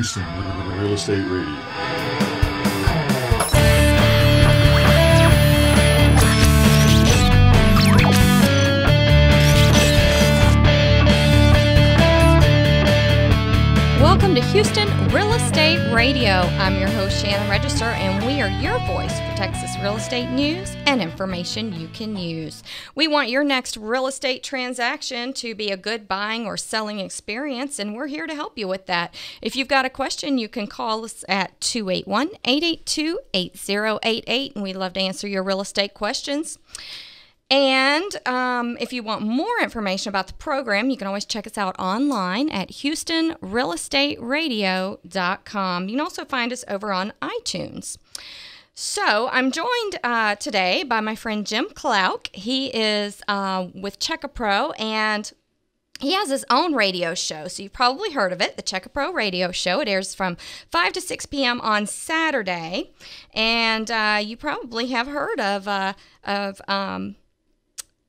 Houston Real Estate Radio. Welcome to Houston Radio. I'm your host, Shannon Register, and we are your voice for Texas real estate news and information you can use. We want your next real estate transaction to be a good buying or selling experience, and we're here to help you with that. If you've got a question, you can call us at 281 882 8088, and we'd love to answer your real estate questions. And um, if you want more information about the program, you can always check us out online at HoustonRealEstateRadio.com. You can also find us over on iTunes. So I'm joined uh, today by my friend Jim Clouk. He is uh, with a Pro and he has his own radio show, so you've probably heard of it, the a Pro Radio Show. It airs from 5 to 6 p.m. on Saturday, and uh, you probably have heard of uh, of um,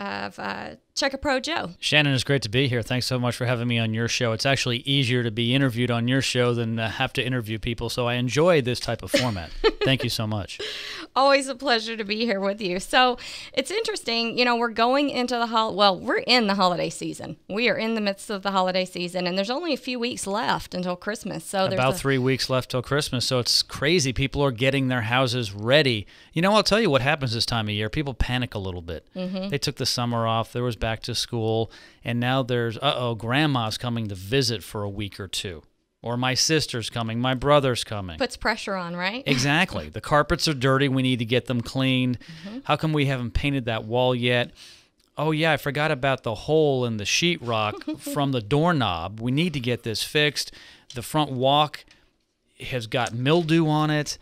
of uh, Check a Pro Joe. Shannon, it's great to be here. Thanks so much for having me on your show. It's actually easier to be interviewed on your show than uh, have to interview people, so I enjoy this type of format. Thank you so much. Always a pleasure to be here with you. So it's interesting, you know, we're going into the hol- well, we're in the holiday season. We are in the midst of the holiday season, and there's only a few weeks left until Christmas. So there's about a- three weeks left till Christmas. So it's crazy. People are getting their houses ready. You know, I'll tell you what happens this time of year. People panic a little bit. Mm-hmm. They took the summer off. There was back to school, and now there's, uh oh, grandma's coming to visit for a week or two. Or my sister's coming, my brother's coming. Puts pressure on, right? exactly. The carpets are dirty. We need to get them cleaned. Mm-hmm. How come we haven't painted that wall yet? oh yeah, I forgot about the hole in the sheetrock from the doorknob. We need to get this fixed. The front walk has got mildew on it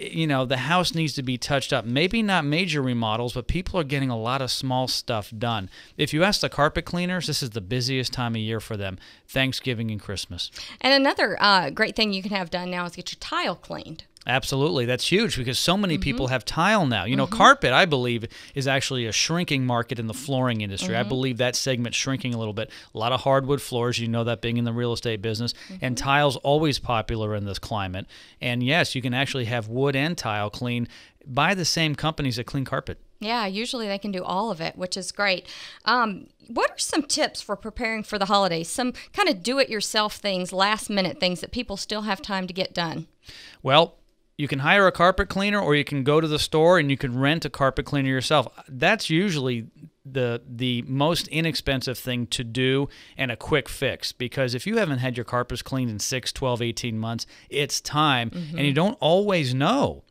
you know, the house needs to be touched up. Maybe not major remodels, but people are getting a lot of small stuff done. If you ask the carpet cleaners, this is the busiest time of year for them Thanksgiving and Christmas. And another uh, great thing you can have done now is get your tile cleaned. Absolutely. That's huge because so many mm -hmm. people have tile now. You know, mm -hmm. carpet, I believe, is actually a shrinking market in the flooring industry. Mm -hmm. I mm-hmm. believe that segment's shrinking a little bit. A lot of hardwood floors, you know that being in the real estate business, and mm-hmm. tile's always popular in this climate. And yes, you can actually have wood and tile clean by the same companies that clean carpet. Yeah, usually they can do all of it, which is great. Um, what are some tips for preparing for the holidays? Some kind of do it yourself things, last minute things that people still have time to get done? Well, you can hire a carpet cleaner or you can go to the store and you can rent a carpet cleaner yourself. That's usually the the most inexpensive thing to do and a quick fix because if you haven't had your carpets cleaned in 6, 12, 18 months, it's time mm-hmm. and you don't always know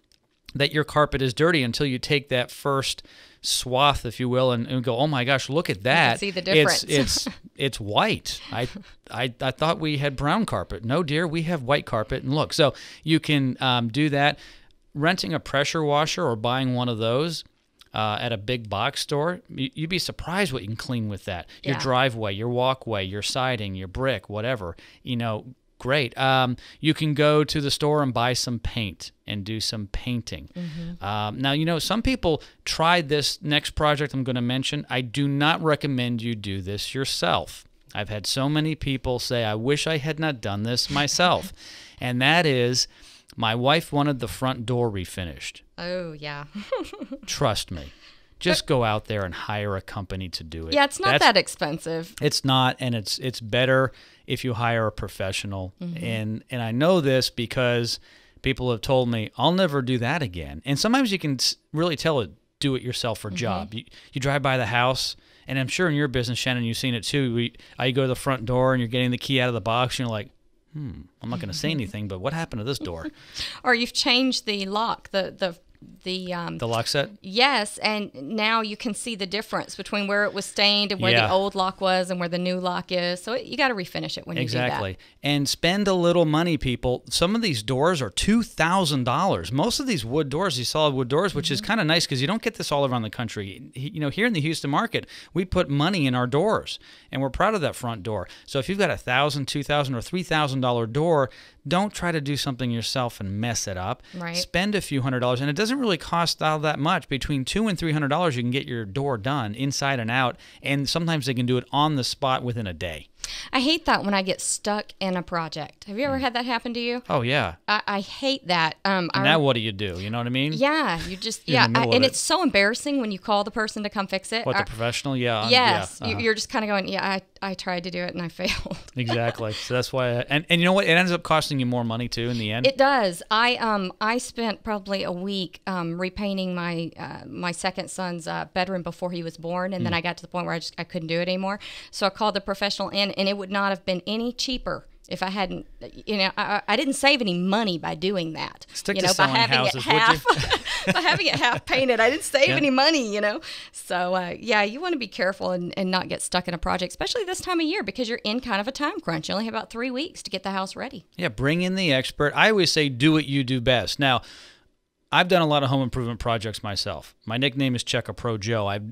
that your carpet is dirty until you take that first swath, if you will, and, and go, oh my gosh, look at that. see the difference. It's, it's, it's white. I, I, I thought we had brown carpet. No, dear, we have white carpet. And look, so you can um, do that. Renting a pressure washer or buying one of those. Uh, at a big box store, you'd be surprised what you can clean with that. Your driveway, your walkway, your siding, your brick, whatever. You know, great. Um, you can go to the store and buy some paint and do some painting. Mm-hmm. Um, now, you know, some people try this next project I'm going to mention. I do not recommend you do this yourself. I've had so many people say, I wish I had not done this myself. and that is, my wife wanted the front door refinished. Oh, yeah. Trust me. Just go out there and hire a company to do it. Yeah, it's not That's, that expensive. It's not, and it's it's better if you hire a professional. Mm-hmm. And and I know this because people have told me I'll never do that again. And sometimes you can really tell a do-it-yourself mm-hmm. job. You you drive by the house. And I'm sure in your business, Shannon, you've seen it too. We, I uh, go to the front door and you're getting the key out of the box, and you're like, hmm, I'm not going to say anything, but what happened to this door? or you've changed the lock, the the the um, the lock set. Yes, and now you can see the difference between where it was stained and where yeah. the old lock was and where the new lock is. So it, you got to refinish it when exactly. you do that. And spend a little money, people. Some of these doors are two thousand dollars. Most of these wood doors, these solid wood doors, which mm -hmm. is mm-hmm. kind of nice because you don't get this all around the country. You know, here in the Houston market, we put money in our doors, and we're proud of that front door. So if you've got a thousand, two thousand, or three thousand dollar door, don't try to do something yourself and mess it up. Right. Spend a few hundred dollars, and it doesn't really cost all that much. Between two and three hundred dollars, you can get your door done inside and out, and sometimes they can do it on the spot within a day. I hate that when I get stuck in a project. Have you ever hmm. had that happen to you? Oh yeah. I, I hate that. Um, and now what do you do? You know what I mean? Yeah, you just yeah, I, and it. it's so embarrassing when you call the person to come fix it. What the professional? Yeah. Yes, yeah, uh -huh. you're just kind of going, yeah, I, I tried to do it and I failed. exactly. So that's why. I, and and you know what? It ends up costing you more money too in the end. It does. I um I spent probably a week um repainting my uh, my second son's uh, bedroom before he was born, and mm. then hmm. I got to the point where I just I couldn't do it anymore. So I called the professional in, and it would not have been any cheaper if I hadn't, you know, I, I, didn't save any money by doing that. Stick you know, by having houses, it half, by having it half painted, I didn't save yeah. any money. You know, so uh, yeah, you want to be careful and, and not get stuck in a project, especially this time of year because you're in kind of a time crunch. You only have about three weeks to get the house ready. Yeah, bring in the expert. I always say, do what you do best. Now. I've done a lot of home improvement projects myself. My nickname is Check a Pro Joe. I've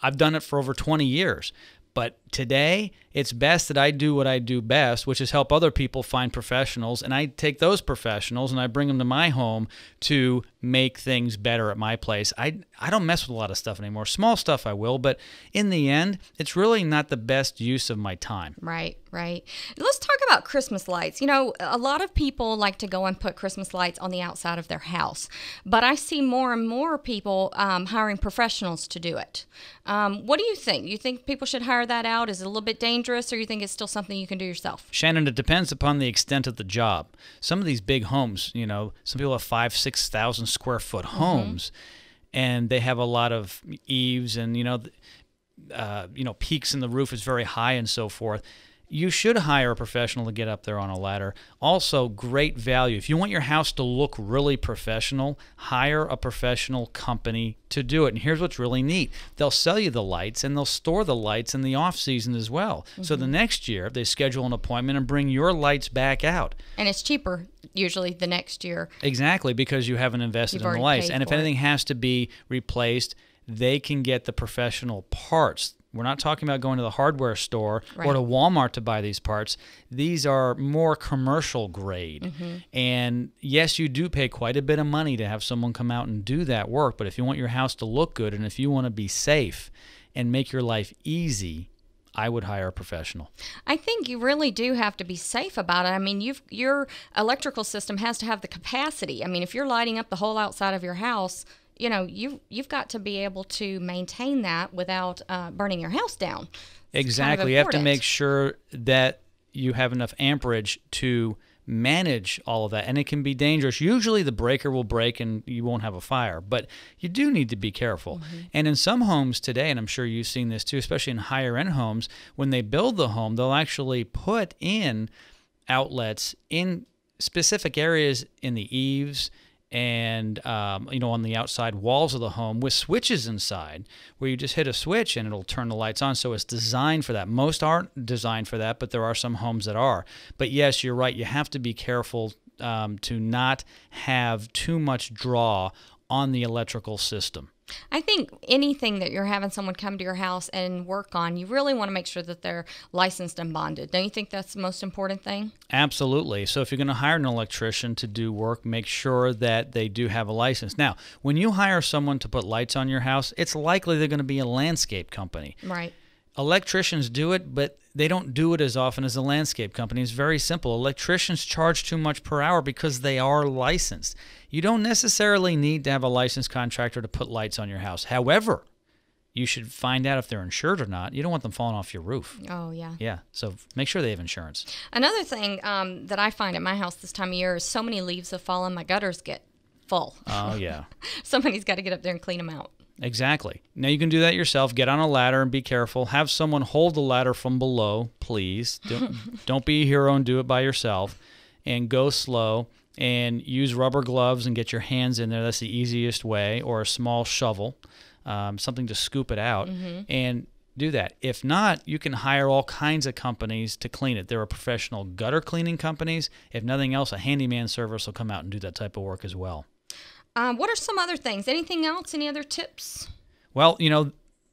I've done it for over 20 years. But today, it's best that I do what I do best, which is help other people find professionals. And I take those professionals and I bring them to my home to make things better at my place. I, I don't mess with a lot of stuff anymore. Small stuff I will, but in the end, it's really not the best use of my time. Right, right. Let's talk about Christmas lights. You know, a lot of people like to go and put Christmas lights on the outside of their house, but I see more and more people um, hiring professionals to do it. Um, what do you think? You think people should hire that out? Is it a little bit dangerous, or you think it's still something you can do yourself? Shannon, it depends upon the extent of the job. Some of these big homes, you know, some people have five, six thousand square foot mm-hmm. homes, mm-hmm. and they have a lot of eaves and you know, uh, you know, peaks in the roof is very high and so forth you should hire a professional to get up there on a ladder. Also, great value. If you want your house to look really professional, hire a professional company to do it. And here's what's really neat they'll sell you the lights and they'll store the lights in the off season as well. Mm -hmm. So the mm-hmm. next year, they schedule an appointment and bring your lights back out. And it's cheaper usually the next year. Exactly, because you haven't invested You've in the lights. And if anything it. has to be replaced, they can get the professional parts we're not talking about going to the hardware store right. or to Walmart to buy these parts. These are more commercial grade. Mm-hmm. And yes, you do pay quite a bit of money to have someone come out and do that work. But if you want your house to look good and if you want to be safe and make your life easy, I would hire a professional. I think you really do have to be safe about it. I mean, you your electrical system has to have the capacity. I mean, if you're lighting up the whole outside of your house, you know you you've got to be able to maintain that without uh, burning your house down. It's exactly, kind of you have to make sure that you have enough amperage to manage all of that and it can be dangerous usually the breaker will break and you won't have a fire but you do need to be careful mm-hmm. and in some homes today and i'm sure you've seen this too especially in higher end homes when they build the home they'll actually put in outlets in specific areas in the eaves and um, you know on the outside walls of the home with switches inside where you just hit a switch and it'll turn the lights on so it's designed for that most aren't designed for that but there are some homes that are but yes you're right you have to be careful um, to not have too much draw on the electrical system I think anything that you're having someone come to your house and work on, you really want to make sure that they're licensed and bonded. Don't you think that's the most important thing? Absolutely. So if you're going to hire an electrician to do work, make sure that they do have a license. Now, when you hire someone to put lights on your house, it's likely they're going to be a landscape company. Right electricians do it, but they don't do it as often as the landscape company. It's very simple. Electricians charge too much per hour because they are licensed. You don't necessarily need to have a licensed contractor to put lights on your house. However, you should find out if they're insured or not. You don't want them falling off your roof. Oh, yeah. Yeah. So make sure they have insurance. Another thing um, that I find at my house this time of year is so many leaves have fallen, my gutters get full. Oh, yeah. Somebody's got to get up there and clean them out. Exactly. Now you can do that yourself. Get on a ladder and be careful. Have someone hold the ladder from below, please. Don't, don't be a hero and do it by yourself. And go slow and use rubber gloves and get your hands in there. That's the easiest way, or a small shovel, um, something to scoop it out. Mm-hmm. And do that. If not, you can hire all kinds of companies to clean it. There are professional gutter cleaning companies. If nothing else, a handyman service will come out and do that type of work as well. Um, what are some other things? Anything else? Any other tips? Well, you know,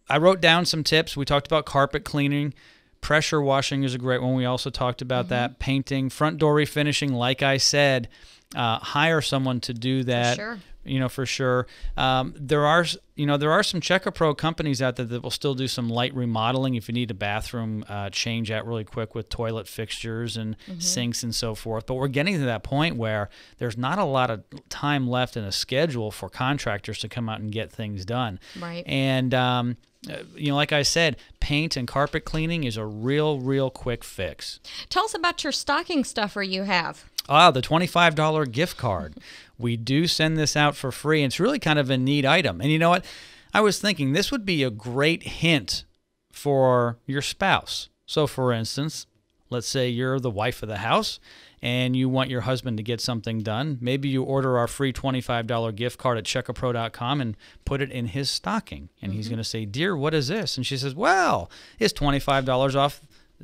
I wrote down some tips. We talked about carpet cleaning. Pressure washing is a great one. We also talked about mm -hmm. that. Painting, front door refinishing, like I said, uh, hire someone to do that. Sure. You know for sure. Um, there are you know there are some Checker Pro companies out there that will still do some light remodeling if you need a bathroom uh, change out really quick with toilet fixtures and mm -hmm. sinks and so forth. But we're getting to that point where there's not a lot of time left in a schedule for contractors to come out and get things done. Right. And um, uh, you know, like I said, paint and carpet cleaning is a real, real quick fix. Tell us about your stocking stuffer you have. Ah, the $25 gift card. We do send this out for free. It's really kind of a neat item. And you know what? I was thinking this would be a great hint for your spouse. So, for instance, Let's say you're the wife of the house and you want your husband to get something done. Maybe you order our free $25 gift card at checkapro.com and put it in his stocking. And mm-hmm. he's going to say, Dear, what is this? And she says, Well, it's $25 off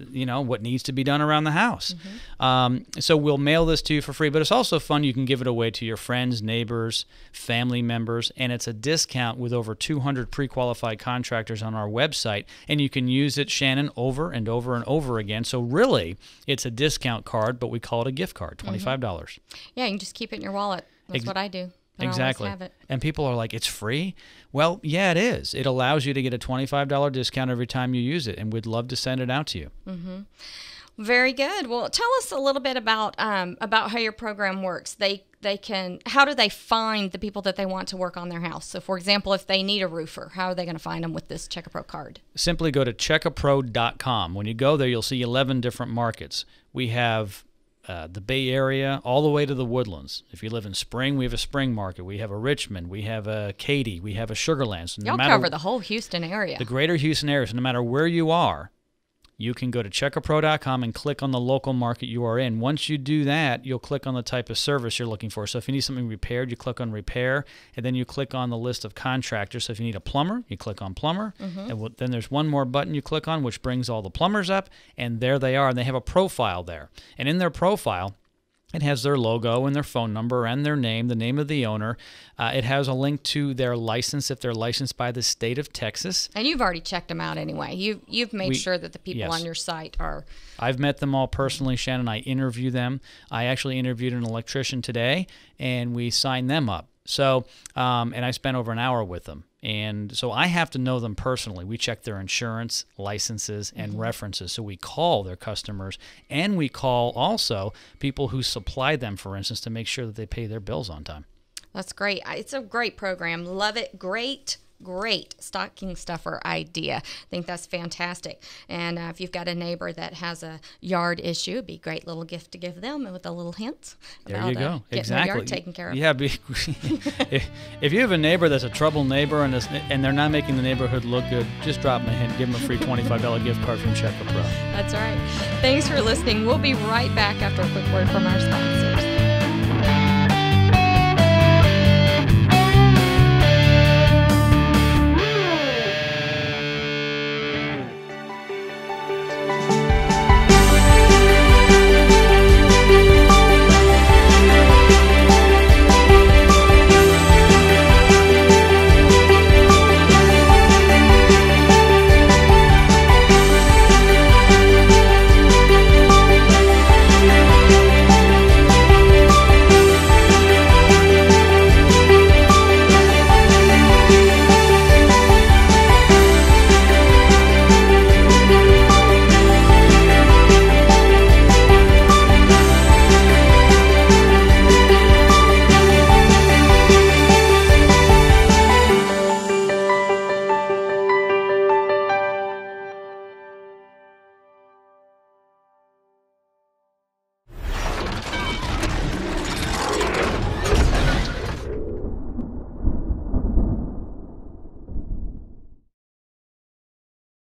you know what needs to be done around the house. Mm-hmm. Um, so we'll mail this to you for free, but it's also fun. You can give it away to your friends, neighbors, family members, and it's a discount with over 200 pre-qualified contractors on our website, and you can use it, Shannon, over and over and over again. So really, it's a discount card, but we call it a gift card, mm-hmm. twenty-five dollars. Mm-hmm. Yeah, you can just keep it in your wallet. That's Ex- what I do exactly. And people are like, it's free? Well, yeah, it is. It allows you to get a $25 discount every time you use it, and we'd love to send it out to you. Mm-hmm. Very good. Well, tell us a little bit about um, about how your program works. They they can how do they find the people that they want to work on their house? So, for example, if they need a roofer, how are they going to find them with this Checkapro card? Simply go to checkapro.com. When you go there, you'll see 11 different markets. We have uh, the Bay Area all the way to the Woodlands. If you live in Spring, we have a Spring Market. We have a Richmond. We have a Katy. We have a Sugarlands. So no Y'all cover the whole Houston area. The greater Houston area. So no matter where you are, you can go to checkapro.com and click on the local market you are in. Once you do that, you'll click on the type of service you're looking for. So if you need something repaired, you click on repair, and then you click on the list of contractors. So if you need a plumber, you click on plumber, mm-hmm. and then there's one more button you click on, which brings all the plumbers up, and there they are, and they have a profile there. And in their profile, it has their logo and their phone number and their name, the name of the owner. Uh, it has a link to their license if they're licensed by the state of Texas. And you've already checked them out anyway. You you've made we, sure that the people yes. on your site are. I've met them all personally, Shannon. I interview them. I actually interviewed an electrician today, and we signed them up. So, um, and I spent over an hour with them. And so I have to know them personally. We check their insurance, licenses, and mm -hmm. references. So we call their customers and we call also people who supply them, for instance, to make sure that they pay their bills on time. That's great. It's a great program. Love it. Great Great stocking stuffer idea. I think that's fantastic. And uh, if you've got a neighbor that has a yard issue, be a great little gift to give them with a little hint. There you uh, go. Getting exactly. yard taken care of. Yeah. Be, if, you have a neighbor that's a trouble neighbor and, and they're not making the neighborhood look good, just drop them a hint. Give them a free $25 gift card from Checker Pro. That's right. Thanks for listening. We'll be right back after a quick word from our sponsor.